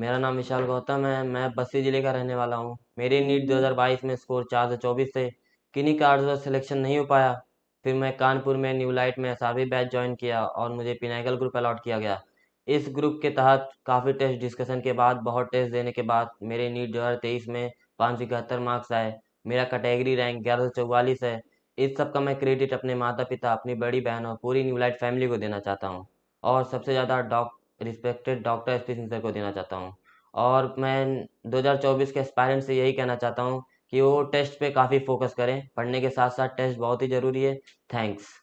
मेरा नाम विशाल गौतम है मैं बस्ती ज़िले का रहने वाला हूँ मेरी नीट 2022 में स्कोर चार सौ चौबीस थे किन्हीं से सिलेक्शन नहीं हो पाया फिर मैं कानपुर में न्यू लाइट में एस बैच ज्वाइन किया और मुझे पिनाइकल ग्रुप अलाट किया गया इस ग्रुप के तहत काफ़ी टेस्ट डिस्कशन के बाद बहुत टेस्ट देने के बाद मेरे नीट दो में पाँच सौ इकहत्तर मार्क्स आए मेरा कैटेगरी रैंक ग्यारह सौ चौवालीस है इस सब का मैं क्रेडिट अपने माता पिता अपनी बड़ी बहन और पूरी न्यू लाइट फैमिली को देना चाहता हूँ और सबसे ज़्यादा doctor respected doctor S P Singh sir को देना चाहता हूँ और मैं 2024 के एस्पायरेंट से यही कहना चाहता हूँ कि वो टेस्ट पे काफ़ी फोकस करें पढ़ने के साथ साथ टेस्ट बहुत ही ज़रूरी है थैंक्स